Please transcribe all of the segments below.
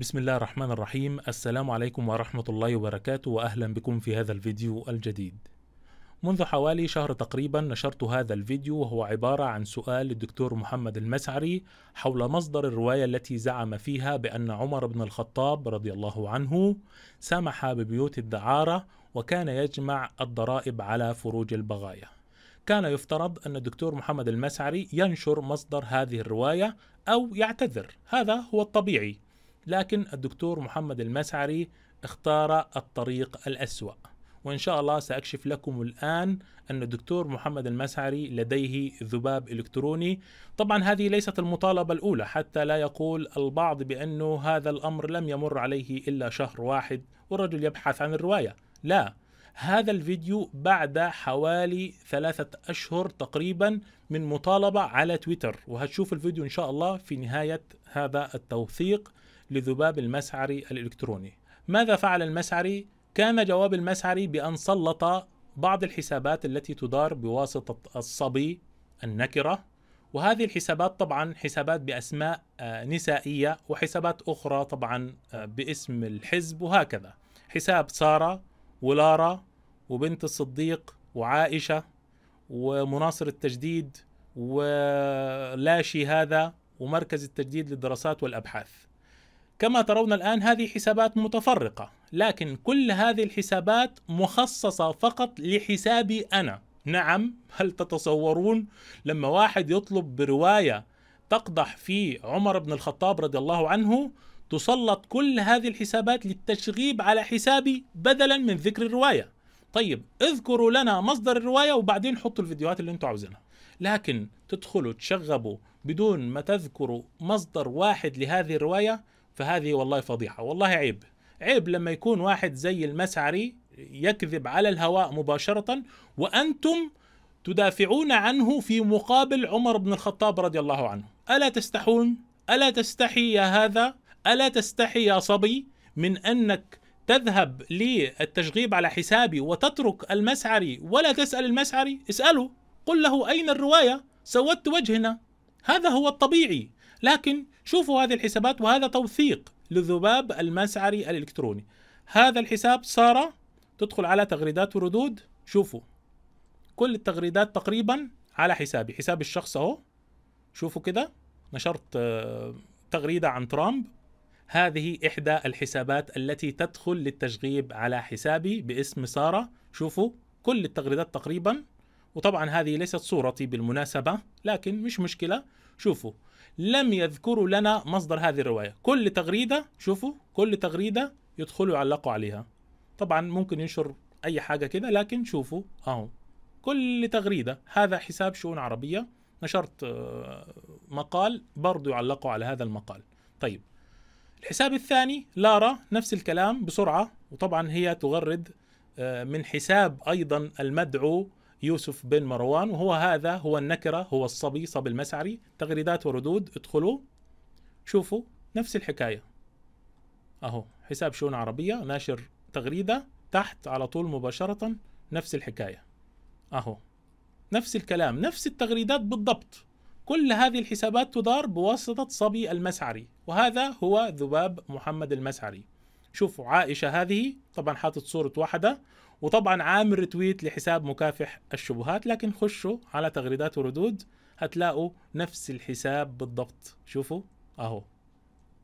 بسم الله الرحمن الرحيم السلام عليكم ورحمة الله وبركاته وأهلا بكم في هذا الفيديو الجديد منذ حوالي شهر تقريبا نشرت هذا الفيديو وهو عبارة عن سؤال للدكتور محمد المسعري حول مصدر الرواية التي زعم فيها بأن عمر بن الخطاب رضي الله عنه سمح ببيوت الدعارة وكان يجمع الضرائب على فروج البغايا كان يفترض أن الدكتور محمد المسعري ينشر مصدر هذه الرواية أو يعتذر هذا هو الطبيعي لكن الدكتور محمد المسعري اختار الطريق الأسوأ وإن شاء الله سأكشف لكم الآن أن الدكتور محمد المسعري لديه ذباب إلكتروني طبعا هذه ليست المطالبة الأولى حتى لا يقول البعض بأنه هذا الأمر لم يمر عليه إلا شهر واحد والرجل يبحث عن الرواية لا هذا الفيديو بعد حوالي ثلاثة أشهر تقريبا من مطالبة على تويتر وهتشوف الفيديو إن شاء الله في نهاية هذا التوثيق لذباب المسعري الإلكتروني ماذا فعل المسعري؟ كان جواب المسعري بأن سلط بعض الحسابات التي تدار بواسطة الصبي النكرة وهذه الحسابات طبعا حسابات بأسماء آه، نسائية وحسابات أخرى طبعا آه، باسم الحزب وهكذا حساب سارة ولارا وبنت الصديق وعائشة ومناصر التجديد ولاشي هذا ومركز التجديد للدراسات والأبحاث كما ترون الآن هذه حسابات متفرقة لكن كل هذه الحسابات مخصصة فقط لحسابي أنا نعم هل تتصورون لما واحد يطلب برواية تقدح في عمر بن الخطاب رضي الله عنه تسلط كل هذه الحسابات للتشغيب على حسابي بدلا من ذكر الرواية طيب اذكروا لنا مصدر الرواية وبعدين حطوا الفيديوهات اللي انتم عاوزينها لكن تدخلوا تشغبوا بدون ما تذكروا مصدر واحد لهذه الرواية فهذه والله فضيحه والله عيب عيب لما يكون واحد زي المسعري يكذب على الهواء مباشره وانتم تدافعون عنه في مقابل عمر بن الخطاب رضي الله عنه الا تستحون الا تستحي يا هذا الا تستحي يا صبي من انك تذهب للتشغيب على حسابي وتترك المسعري ولا تسال المسعري اساله قل له اين الروايه سودت وجهنا هذا هو الطبيعي لكن شوفوا هذه الحسابات وهذا توثيق للذباب المسعري الإلكتروني هذا الحساب سارة تدخل على تغريدات وردود شوفوا كل التغريدات تقريبا على حسابي حساب الشخص اهو شوفوا كده نشرت آه، تغريدة عن ترامب هذه إحدى الحسابات التي تدخل للتشغيب على حسابي باسم سارة شوفوا كل التغريدات تقريبا وطبعا هذه ليست صورتي بالمناسبة لكن مش مشكلة شوفوا لم يذكروا لنا مصدر هذه الرواية كل تغريدة شوفوا كل تغريدة يدخلوا يعلقوا عليها طبعا ممكن ينشر أي حاجة كده لكن شوفوا أهو كل تغريدة هذا حساب شؤون عربية نشرت آه، مقال برضو يعلقوا على هذا المقال طيب الحساب الثاني لارا نفس الكلام بسرعة وطبعا هي تغرد آه، من حساب أيضا المدعو يوسف بن مروان وهو هذا هو النكرة هو الصبي صبي المسعري تغريدات وردود ادخلوا شوفوا نفس الحكاية أهو حساب شؤون عربية ناشر تغريدة تحت على طول مباشرة نفس الحكاية أهو نفس الكلام نفس التغريدات بالضبط كل هذه الحسابات تدار بواسطة صبي المسعري وهذا هو ذباب محمد المسعري شوفوا عائشة هذه طبعا حاطط صورة واحدة وطبعا عامل ريتويت لحساب مكافح الشبهات لكن خشوا على تغريدات وردود هتلاقوا نفس الحساب بالضبط شوفوا اهو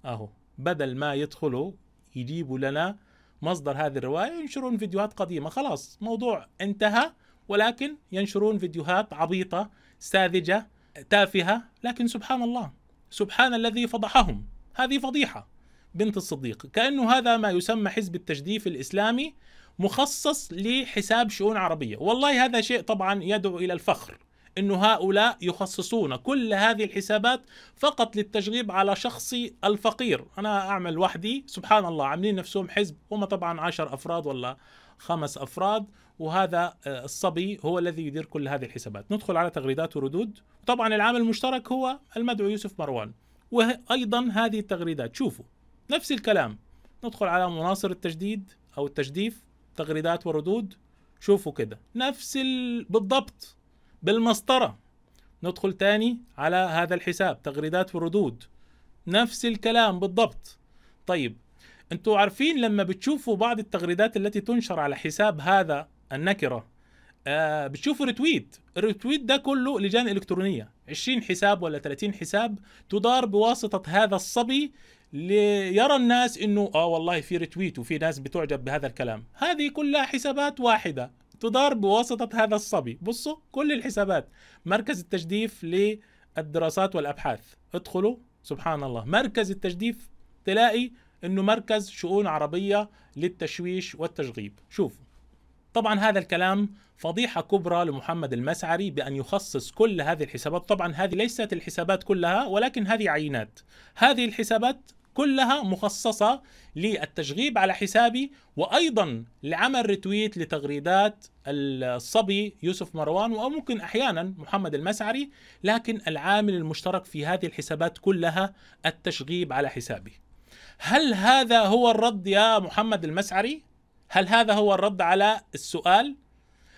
اهو بدل ما يدخلوا يجيبوا لنا مصدر هذه الرواية ينشرون فيديوهات قديمة خلاص موضوع انتهى ولكن ينشرون فيديوهات عبيطة ساذجة تافهة لكن سبحان الله سبحان الذي فضحهم هذه فضيحة بنت الصديق كأنه هذا ما يسمى حزب التجديف الإسلامي مخصص لحساب شؤون عربيه والله هذا شيء طبعا يدعو الى الفخر انه هؤلاء يخصصون كل هذه الحسابات فقط للتشغيب على شخصي الفقير انا اعمل وحدي سبحان الله عاملين نفسهم حزب هم طبعا عشر افراد ولا خمس افراد وهذا آه، الصبي هو الذي يدير كل هذه الحسابات ندخل على تغريدات وردود طبعا العامل المشترك هو المدعو يوسف مروان وايضا هذه التغريدات شوفوا نفس الكلام ندخل على مناصر التجديد او التجديف تغريدات وردود شوفوا كده نفس ال... بالضبط بالمسطرة ندخل تاني على هذا الحساب تغريدات وردود نفس الكلام بالضبط طيب انتوا عارفين لما بتشوفوا بعض التغريدات التي تنشر على حساب هذا النكرة آه بتشوفوا ريتويت الريتويت ده كله لجان إلكترونية 20 حساب ولا 30 حساب تدار بواسطة هذا الصبي ليرى الناس انه اه والله في ريتويت وفي ناس بتعجب بهذا الكلام هذه كلها حسابات واحده تدار بواسطه هذا الصبي بصوا كل الحسابات مركز التجديف للدراسات والابحاث ادخلوا سبحان الله مركز التجديف تلاقي انه مركز شؤون عربيه للتشويش والتشغيب شوفوا طبعا هذا الكلام فضيحة كبرى لمحمد المسعري بأن يخصص كل هذه الحسابات طبعا هذه ليست الحسابات كلها ولكن هذه عينات هذه الحسابات كلها مخصصة للتشغيب على حسابي وأيضا لعمل ريتويت لتغريدات الصبي يوسف مروان وممكن أحيانا محمد المسعري لكن العامل المشترك في هذه الحسابات كلها التشغيب على حسابي هل هذا هو الرد يا محمد المسعري؟ هل هذا هو الرد على السؤال؟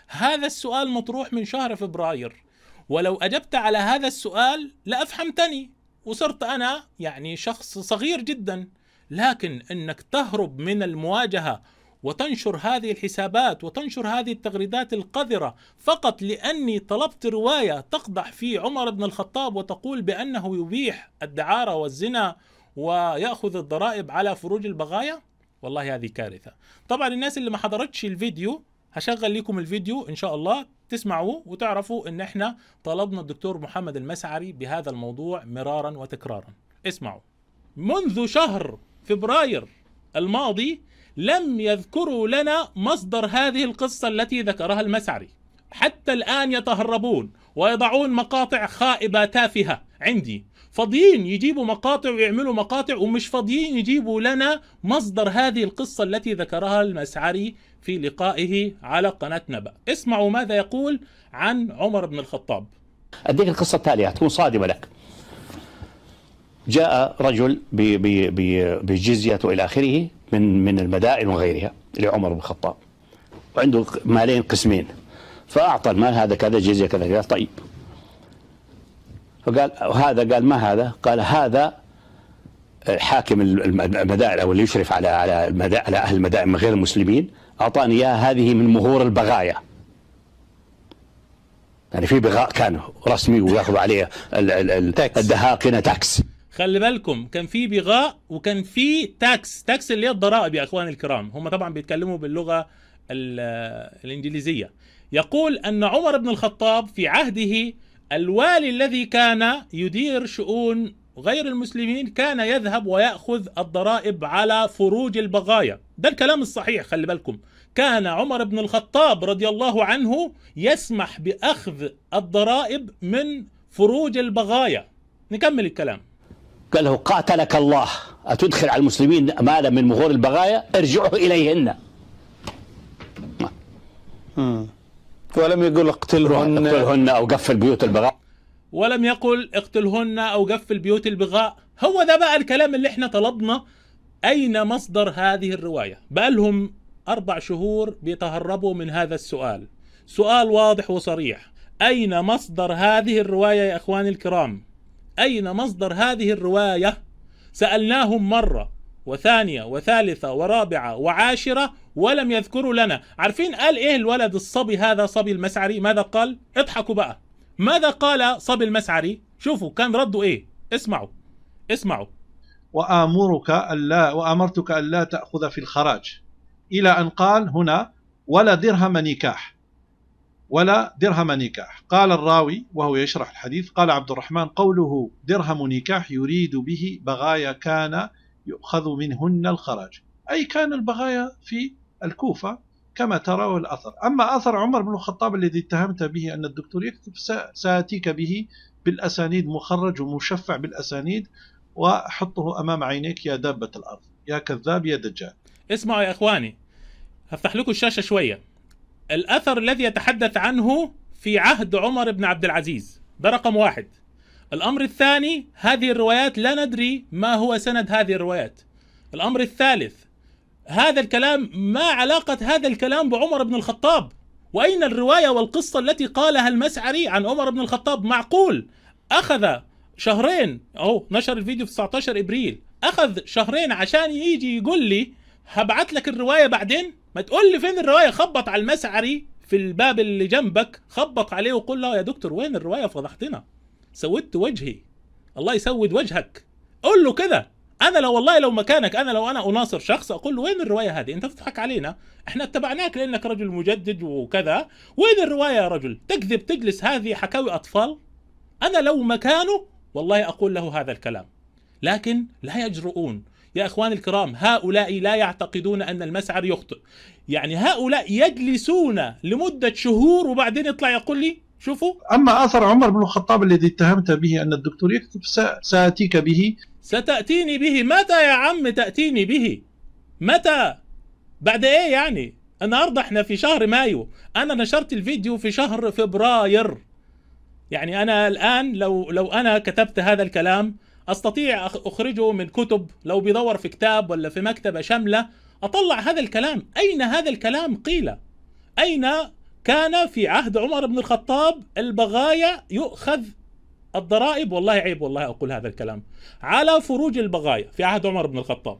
هذا السؤال مطروح من شهر فبراير ولو أجبت على هذا السؤال لأفهمتني وصرت أنا يعني شخص صغير جدا لكن أنك تهرب من المواجهة وتنشر هذه الحسابات وتنشر هذه التغريدات القذرة فقط لأني طلبت رواية تقدح في عمر بن الخطاب وتقول بأنه يبيح الدعارة والزنا ويأخذ الضرائب على فروج البغايا والله هذه كارثه طبعا الناس اللي ما حضرتش الفيديو هشغل لكم الفيديو ان شاء الله تسمعوه وتعرفوا ان احنا طلبنا الدكتور محمد المسعري بهذا الموضوع مرارا وتكرارا اسمعوا منذ شهر فبراير الماضي لم يذكروا لنا مصدر هذه القصة التي ذكرها المسعري حتى الآن يتهربون ويضعون مقاطع خائبة تافهة عندي فاضيين يجيبوا مقاطع ويعملوا مقاطع ومش فاضيين يجيبوا لنا مصدر هذه القصة التي ذكرها المسعري في لقائه على قناة نبأ اسمعوا ماذا يقول عن عمر بن الخطاب أديك القصة التالية تكون صادمة لك جاء رجل بجزية إلى آخره من من المدائن وغيرها لعمر بن الخطاب وعنده مالين قسمين فأعطى المال هذا كذا جزية كذا كذا طيب فقال هذا قال ما هذا قال هذا حاكم المدائن أو اللي يشرف على على على أهل المدائن من غير المسلمين أعطاني إياها هذه من مهور البغايا يعني في بغاء كان رسمي وياخذ عليه الدهاقنه تاكس خلي بالكم كان في بغاء وكان في تاكس تاكس اللي هي الضرائب يا اخواني الكرام هم طبعا بيتكلموا باللغه الانجليزيه يقول أن عمر بن الخطاب في عهده الوالي الذي كان يدير شؤون غير المسلمين كان يذهب ويأخذ الضرائب على فروج البغايا ده الكلام الصحيح خلي بالكم كان عمر بن الخطاب رضي الله عنه يسمح بأخذ الضرائب من فروج البغايا نكمل الكلام قال له قاتلك الله أتدخل على المسلمين مالا من مغور البغايا ارجعوا إليهن ولم يقل اقتلهن اقتلهن او قفل بيوت البغاء ولم يقل اقتلهن او قفل بيوت البغاء هو ده بقى الكلام اللي احنا طلبنا اين مصدر هذه الروايه بقى لهم اربع شهور بيتهربوا من هذا السؤال سؤال واضح وصريح اين مصدر هذه الروايه يا اخواني الكرام اين مصدر هذه الروايه سالناهم مره وثانية وثالثة ورابعة وعاشرة ولم يذكروا لنا عارفين قال ايه الولد الصبي هذا صبي المسعري ماذا قال اضحكوا بقى ماذا قال صبي المسعري شوفوا كان رده ايه اسمعوا اسمعوا وآمرك ألا وآمرتك ألا تأخذ في الخراج إلى أن قال هنا ولا درهم نكاح ولا درهم نكاح قال الراوي وهو يشرح الحديث قال عبد الرحمن قوله درهم نكاح يريد به بغايا كان يؤخذ منهن الخراج أي كان البغايا في الكوفة كما ترى الأثر أما أثر عمر بن الخطاب الذي اتهمت به أن الدكتور يكتب سأتيك به بالأسانيد مخرج ومشفع بالأسانيد وحطه أمام عينيك يا دابة الأرض يا كذاب يا دجال اسمعوا يا إخواني هفتح لكم الشاشة شوية الأثر الذي يتحدث عنه في عهد عمر بن عبد العزيز ده رقم واحد الأمر الثاني هذه الروايات لا ندري ما هو سند هذه الروايات الأمر الثالث هذا الكلام ما علاقة هذا الكلام بعمر بن الخطاب وأين الرواية والقصة التي قالها المسعري عن عمر بن الخطاب معقول أخذ شهرين أو نشر الفيديو في 19 إبريل أخذ شهرين عشان يجي يقول لي هبعت لك الرواية بعدين ما تقول لي فين الرواية خبط على المسعري في الباب اللي جنبك خبط عليه وقول له يا دكتور وين الرواية فضحتنا سودت وجهي الله يسود وجهك قول له كده انا لو والله لو مكانك انا لو انا اناصر شخص اقول له وين الروايه هذه انت بتضحك علينا احنا اتبعناك لانك رجل مجدد وكذا وين الروايه يا رجل تكذب تجلس هذه حكاوي اطفال انا لو مكانه والله اقول له هذا الكلام لكن لا يجرؤون يا اخواني الكرام هؤلاء لا يعتقدون ان المسعر يخطئ يعني هؤلاء يجلسون لمده شهور وبعدين يطلع يقول لي شوفوا اما اثر عمر بن الخطاب الذي اتهمت به ان الدكتور يكتب ساتيك به ستاتيني به متى يا عم تاتيني به متى بعد ايه يعني النهارده احنا في شهر مايو انا نشرت الفيديو في شهر فبراير يعني انا الان لو لو انا كتبت هذا الكلام استطيع اخرجه من كتب لو بيدور في كتاب ولا في مكتبه شامله اطلع هذا الكلام اين هذا الكلام قيل اين كان في عهد عمر بن الخطاب البغايا يؤخذ الضرائب والله عيب والله أقول هذا الكلام على فروج البغايا في عهد عمر بن الخطاب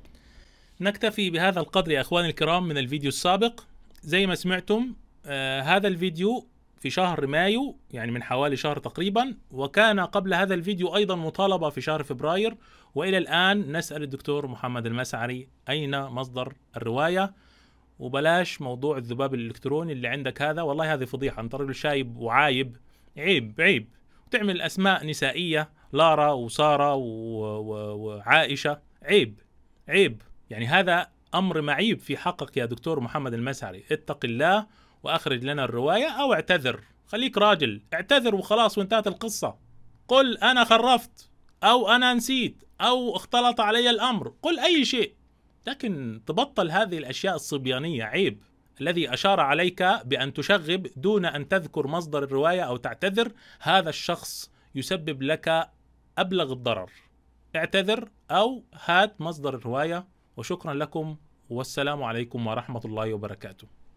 نكتفي بهذا القدر يا أخواني الكرام من الفيديو السابق زي ما سمعتم آه هذا الفيديو في شهر مايو يعني من حوالي شهر تقريبا وكان قبل هذا الفيديو أيضا مطالبة في شهر فبراير وإلى الآن نسأل الدكتور محمد المسعري أين مصدر الرواية وبلاش موضوع الذباب الالكتروني اللي عندك هذا والله هذه فضيحه انت رجل شايب وعايب عيب عيب وتعمل اسماء نسائيه لارا وساره وعائشه عيب عيب يعني هذا امر معيب في حقك يا دكتور محمد المسعري اتق الله واخرج لنا الروايه او اعتذر خليك راجل اعتذر وخلاص وانتهت القصه قل انا خرفت او انا نسيت او اختلط علي الامر قل اي شيء لكن تبطل هذه الأشياء الصبيانية عيب الذي أشار عليك بأن تشغب دون أن تذكر مصدر الرواية أو تعتذر هذا الشخص يسبب لك أبلغ الضرر اعتذر أو هات مصدر الرواية وشكرا لكم والسلام عليكم ورحمة الله وبركاته